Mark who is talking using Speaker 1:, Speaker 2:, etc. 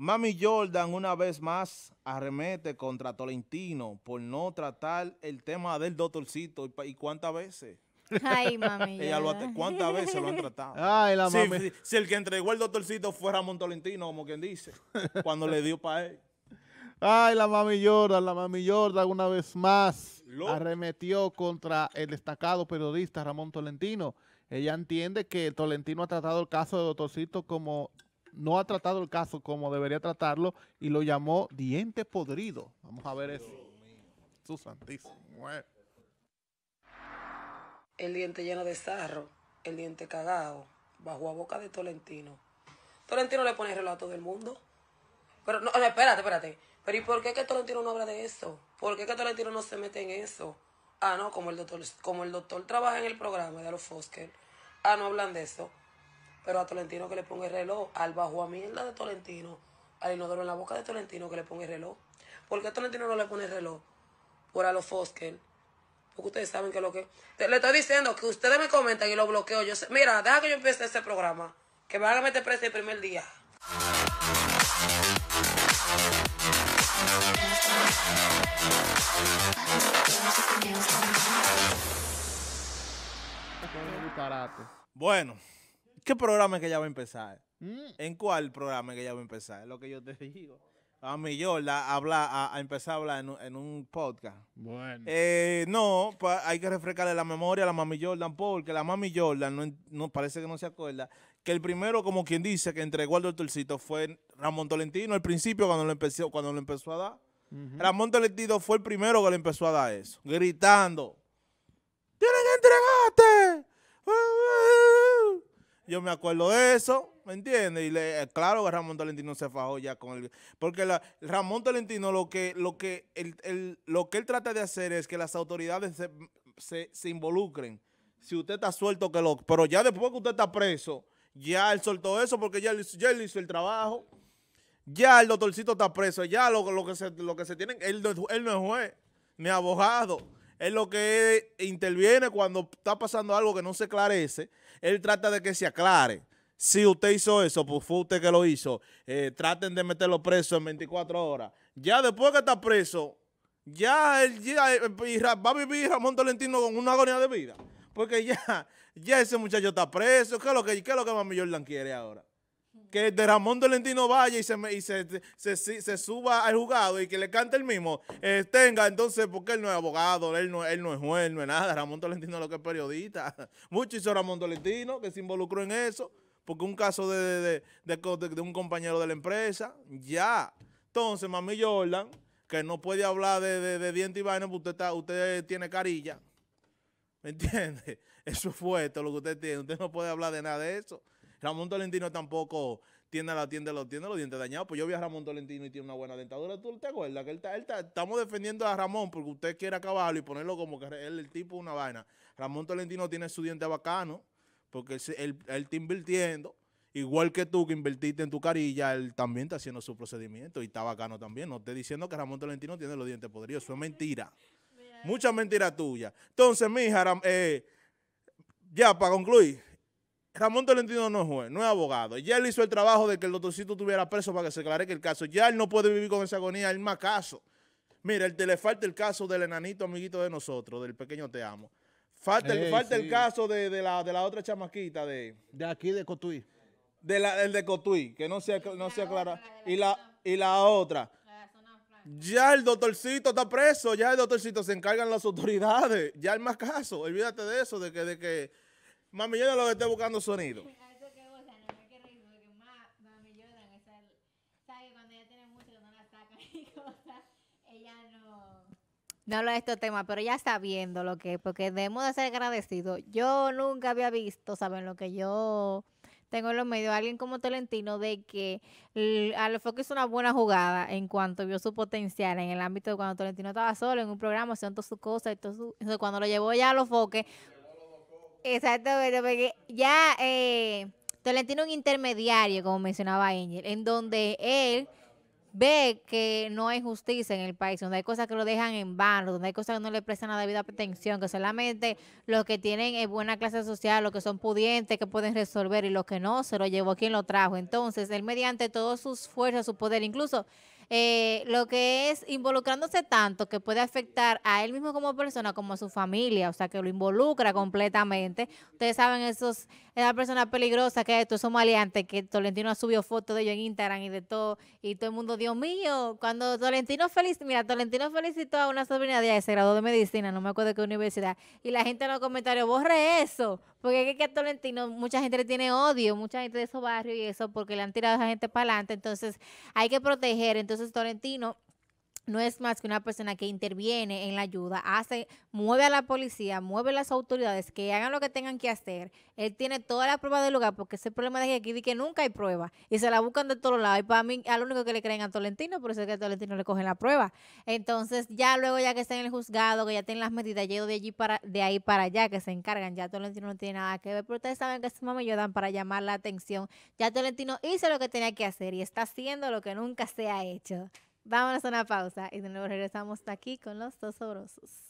Speaker 1: Mami Jordan una vez más arremete contra Tolentino por no tratar el tema del doctorcito. ¿Y cuántas veces? Ay, mami. ¿Cuántas veces lo han tratado? Ay, la mami. Si, el que entregó el doctorcito fue Ramón Tolentino, como quien dice, cuando le dio para él. Ay, la mami Jordan, la mami Jordan una vez más arremetió contra el destacado periodista Ramón Tolentino. Ella entiende que Tolentino ha tratado el caso de doctorcito como no ha tratado el caso como debería tratarlo y lo llamó diente podrido. Vamos a ver eso. Su santísimo. Eh.
Speaker 2: El diente lleno de sarro, el diente cagado, bajo a boca de Tolentino. Tolentino le pone reloj a todo el mundo. Pero no, espérate, espérate. Pero ¿y por qué que Tolentino no habla de eso? ¿Por qué que Tolentino no se mete en eso? Ah, no, como el doctor, como el doctor trabaja en el programa de los Fosker. Ah, no hablan de eso. Pero a Tolentino que le ponga el reloj, al bajo a la de Tolentino, al inodoro en la boca de Tolentino que le ponga el reloj. ¿Por qué Tolentino no le pone el reloj? Por a los Foskel. Porque ustedes saben que lo que. le estoy diciendo que ustedes me comentan y lo bloqueo. Yo mira, deja que yo empiece este programa. Que me van a meter presa el primer día.
Speaker 1: Bueno. ¿Qué programa es que ya va a empezar? Mm. ¿En cuál programa es que ya va a empezar? Es lo que yo te digo. A mí yo la habla, a, empezar a hablar en un, podcast. Bueno. Eh, no, hay que refrescarle la memoria a la mami Jordan, porque la mami Jordan parece que no se acuerda que el primero, como quien dice, que entregó al doctorcito fue Ramón Tolentino al principio cuando lo empezó, cuando lo empezó a dar. Ramón Tolentino fue el primero que le empezó a dar eso, gritando. Yo me acuerdo de eso, ¿me entiendes? Y eh, claro que Ramón Tolentino se fajó ya con él. Porque la, Ramón Tolentino lo que, lo, que el, el, lo que él trata de hacer es que las autoridades se, involucren. Si usted está suelto, que lo... Pero ya después que usted está preso, ya él soltó eso porque ya él, hizo el trabajo. Ya el doctorcito está preso. Ya lo, lo que, se, lo que se tienen... Él, él no es juez, ni abogado. Es lo que interviene cuando está pasando algo que no se esclarece él trata de que se aclare. Si usted hizo eso, pues fue usted que lo hizo. Eh, traten de meterlo preso en 24 horas. Ya después que está preso, ya, él, eh, va a vivir Ramón Tolentino con una agonía de vida. Porque ya, ya ese muchacho está preso. ¿Qué es lo que, qué lo que Mami Jordan quiere ahora? que de Ramón Tolentino vaya y se, y se, se, suba al juzgado y que le cante el mismo, eh, tenga entonces, porque él no es abogado, él no, él no es juez, no es nada, Ramón Tolentino lo que es periodista. Mucho hizo Ramón Tolentino, que se involucró en eso, porque un caso de, de, de, un compañero de la empresa, ya. Entonces, Mami Jordan, que no puede hablar de, de, diente y vaina, porque usted, está, usted tiene carilla, ¿me entiende? Eso fue todo lo que usted tiene, usted no puede hablar de nada de eso. Ramón Tolentino tampoco tiene la tienda, los dientes dañados. Pues yo vi a Ramón Tolentino y tiene una buena dentadura. ¿Tú te acuerdas? Que estamos defendiendo a Ramón porque usted quiere acabarlo y ponerlo como que él el tipo una vaina. Ramón Tolentino tiene su diente bacano porque él, él, está invirtiendo. Igual que tú que invertiste en tu carilla, él también está haciendo su procedimiento y está bacano también. No estoy diciendo que Ramón Tolentino tiene los dientes podridos. Eso es mentira. Eh. Mucha mentira tuya. Entonces, mija, eh, ya para concluir, Ramón Tolentino no es juez, no es abogado. Ya él hizo el trabajo de que el doctorcito estuviera preso para que se aclare que el caso. Ya él no puede vivir con esa agonía, el más caso. Mira, el, le falta el caso del enanito amiguito de nosotros, del pequeño Te Amo. Falta, el, caso de, la, otra chamaquita de... De aquí, de Cotuí. De el de Cotuí, que no se, no se aclara. Y la, y la otra. Ya el doctorcito está preso, ya el doctorcito se encargan las autoridades. Ya el más caso, olvídate de eso, de que... De que Mami, lo que esté buscando sonido.
Speaker 3: No lo de estos temas, pero ya sabiendo lo que, porque debemos de ser agradecidos. Yo nunca había visto, ¿saben? Lo que yo tengo en los medios, alguien como Tolentino, de que a Alfoque es una buena jugada en cuanto vio su potencial en el ámbito de cuando Tolentino estaba solo en un programa haciendo todas sus cosas. Y todo su, cuando lo llevó ya a foques... Exacto, pero porque ya eh, Tolentino un intermediario, como mencionaba Angel, en donde él ve que no hay justicia en el país, donde hay cosas que lo dejan en vano, donde hay cosas que no le prestan la debida atención, que solamente los que tienen eh, buena clase social, los que son pudientes, que pueden resolver, y los que no, se lo llevó quien lo trajo. Entonces, él mediante todos sus fuerzas, su poder, incluso eh, lo que es involucrándose tanto que puede afectar a él mismo como persona, como a su familia, o sea, que lo involucra completamente. Ustedes saben, esos, esa persona peligrosa que es, son maleantes, que Tolentino subió fotos de ellos en Instagram y de todo, y todo el mundo, Dios mío, cuando Tolentino felicitó, mira, Tolentino felicitó a una sobrina de ese grado de medicina, no me acuerdo de qué universidad, y la gente en los comentarios, borre eso, porque es que a Tolentino mucha gente le tiene odio, mucha gente de esos barrio y eso, porque le han tirado a esa gente para adelante. Entonces hay que proteger. Entonces Tolentino no es más que una persona que interviene en la ayuda, hace, mueve a la policía, mueve a las autoridades que hagan lo que tengan que hacer. Él tiene toda la prueba del lugar, porque ese problema de aquí de que nunca hay prueba y se la buscan de todos lados. Y para mí, a lo único que le creen a Tolentino, por eso es que a Tolentino le cogen la prueba. Entonces, ya luego, ya que está en el juzgado, que ya tienen las medidas, llego de allí para, de ahí para allá, que se encargan, ya Tolentino no tiene nada que ver, pero ustedes saben que su mamá dan para llamar la atención. Ya Tolentino hizo lo que tenía que hacer y está haciendo lo que nunca se ha hecho. Vámonos a una pausa y de nuevo regresamos aquí con los dos sobrosos.